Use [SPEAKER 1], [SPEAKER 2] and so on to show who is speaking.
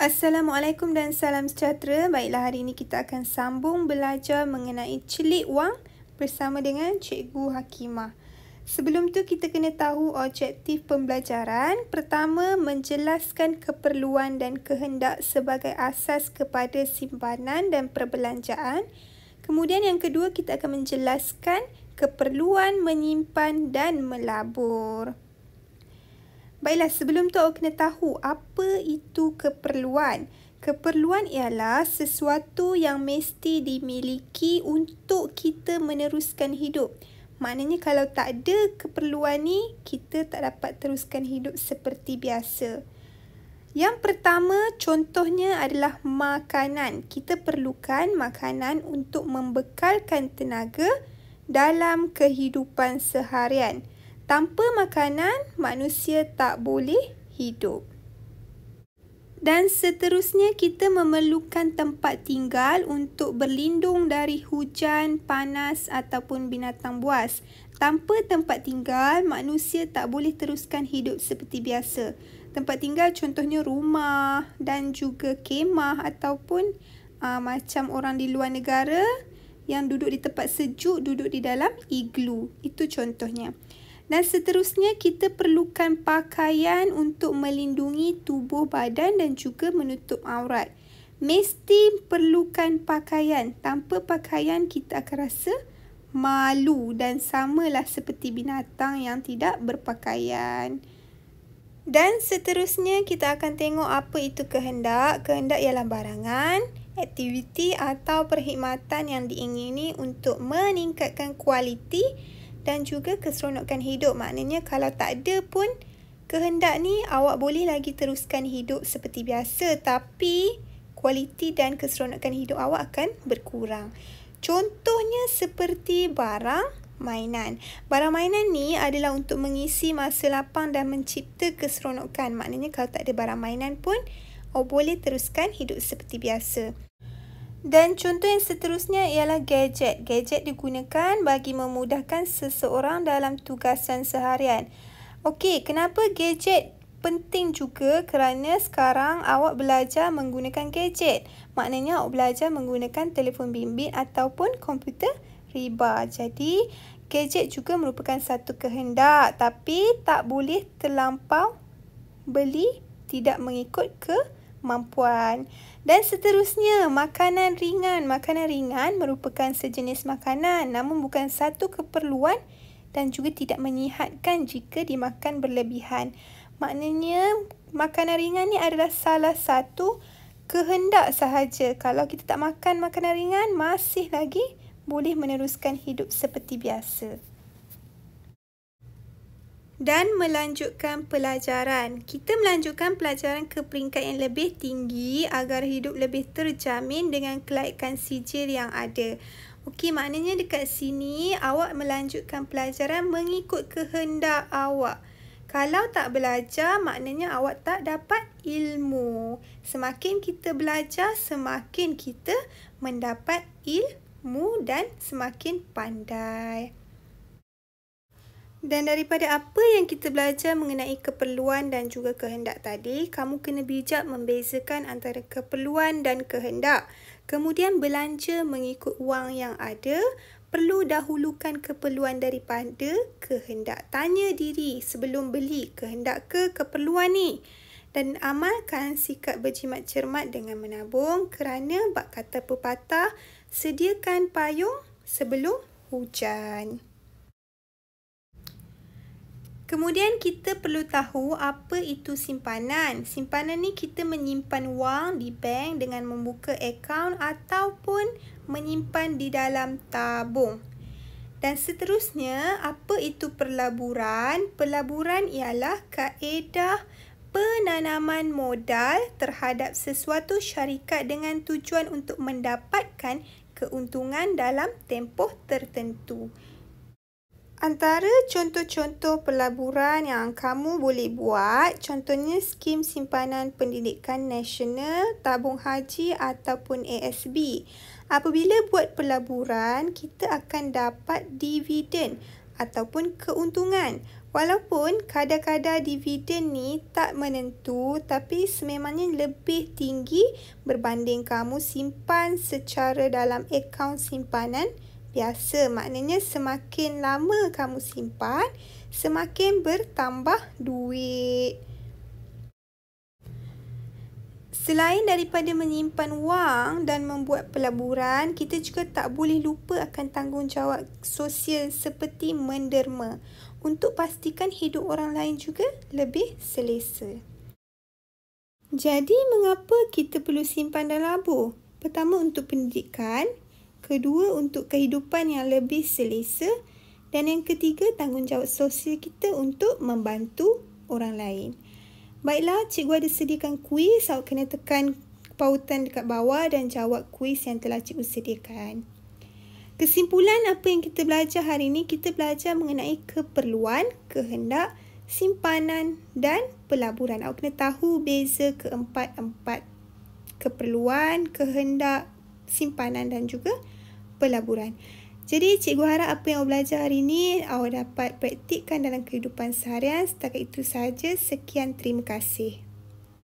[SPEAKER 1] Assalamualaikum dan salam sejahtera. Baiklah hari ini kita akan sambung belajar mengenai celik wang bersama dengan Cikgu Hakimah. Sebelum tu kita kena tahu objektif pembelajaran. Pertama, menjelaskan keperluan dan kehendak sebagai asas kepada simpanan dan perbelanjaan. Kemudian yang kedua, kita akan menjelaskan keperluan menyimpan dan melabur. Baiklah, sebelum tu awak kena tahu apa itu keperluan. Keperluan ialah sesuatu yang mesti dimiliki untuk kita meneruskan hidup. Maknanya kalau tak ada keperluan ni, kita tak dapat teruskan hidup seperti biasa. Yang pertama contohnya adalah makanan. Kita perlukan makanan untuk membekalkan tenaga dalam kehidupan seharian. Tanpa makanan, manusia tak boleh hidup. Dan seterusnya kita memerlukan tempat tinggal untuk berlindung dari hujan, panas ataupun binatang buas. Tanpa tempat tinggal, manusia tak boleh teruskan hidup seperti biasa. Tempat tinggal contohnya rumah dan juga kemah ataupun aa, ah, macam orang di luar negara yang duduk di tempat sejuk, duduk di dalam iglu. Itu contohnya. Dan seterusnya kita perlukan pakaian untuk melindungi tubuh badan dan juga menutup aurat. Mesti perlukan pakaian. Tanpa pakaian kita akan rasa malu dan samalah seperti binatang yang tidak berpakaian. Dan seterusnya kita akan tengok apa itu kehendak. Kehendak ialah barangan, aktiviti atau perkhidmatan yang diingini untuk meningkatkan kualiti hidup dan juga keseronokan hidup. Maknanya kalau tak ada pun kehendak ni awak boleh lagi teruskan hidup seperti biasa tapi kualiti dan keseronokan hidup awak akan berkurang. Contohnya seperti barang mainan. Barang mainan ni adalah untuk mengisi masa lapang dan mencipta keseronokan. Maknanya kalau tak ada barang mainan pun awak boleh teruskan hidup seperti biasa. Dan contoh yang seterusnya ialah gadget. Gadget digunakan bagi memudahkan seseorang dalam tugasan seharian. Okey, kenapa gadget penting juga? Kerana sekarang awak belajar menggunakan gadget. Maknanya awak belajar menggunakan telefon bimbit ataupun komputer riba. Jadi, gadget juga merupakan satu kehendak tapi tak boleh terlampau beli tidak mengikut ke mampuan dan seterusnya makanan ringan makanan ringan merupakan sejenis makanan namun bukan satu keperluan dan juga tidak menyihatkan jika dimakan berlebihan maknanya makanan ringan ni adalah salah satu kehendak sahaja kalau kita tak makan makanan ringan masih lagi boleh meneruskan hidup seperti biasa dan melanjutkan pelajaran. Kita melanjutkan pelajaran ke peringkat yang lebih tinggi agar hidup lebih terjamin dengan kelaikan sijil yang ada. Okey, maknanya dekat sini awak melanjutkan pelajaran mengikut kehendak awak. Kalau tak belajar, maknanya awak tak dapat ilmu. Semakin kita belajar, semakin kita mendapat ilmu dan semakin pandai. Dan daripada apa yang kita belajar mengenai keperluan dan juga kehendak tadi, kamu kena bijak membezakan antara keperluan dan kehendak. Kemudian belanja mengikut wang yang ada, perlu dahulukan keperluan daripada kehendak. Tanya diri sebelum beli kehendak ke keperluan ni. Dan amalkan sikap berjimat cermat dengan menabung kerana bak kata pepatah, sediakan payung sebelum hujan. Kemudian kita perlu tahu apa itu simpanan. Simpanan ni kita menyimpan wang di bank dengan membuka akaun ataupun menyimpan di dalam tabung. Dan seterusnya, apa itu perlaburan? Perlaburan ialah kaedah penanaman modal terhadap sesuatu syarikat dengan tujuan untuk mendapatkan keuntungan dalam tempoh tertentu. Antara contoh-contoh pelaburan yang kamu boleh buat, contohnya skim simpanan pendidikan nasional, tabung haji ataupun ASB. Apabila buat pelaburan, kita akan dapat dividen ataupun keuntungan. Walaupun kadang-kadang dividen ni tak menentu tapi sememangnya lebih tinggi berbanding kamu simpan secara dalam akaun simpanan biasa. Maknanya semakin lama kamu simpan, semakin bertambah duit. Selain daripada menyimpan wang dan membuat pelaburan, kita juga tak boleh lupa akan tanggungjawab sosial seperti menderma untuk pastikan hidup orang lain juga lebih selesa. Jadi, mengapa kita perlu simpan dan labur? Pertama, untuk pendidikan, kedua untuk kehidupan yang lebih selesa dan yang ketiga tanggungjawab sosial kita untuk membantu orang lain. Baiklah, cikgu ada sediakan kuis. Awak kena tekan pautan dekat bawah dan jawab kuis yang telah cikgu sediakan. Kesimpulan apa yang kita belajar hari ini, kita belajar mengenai keperluan, kehendak, simpanan dan pelaburan. Awak kena tahu beza keempat-empat. Keperluan, kehendak, simpanan dan juga pelaburan. Jadi cikgu harap apa yang awak belajar hari ini awak dapat praktikkan dalam kehidupan seharian. Setakat itu saja. Sekian terima kasih.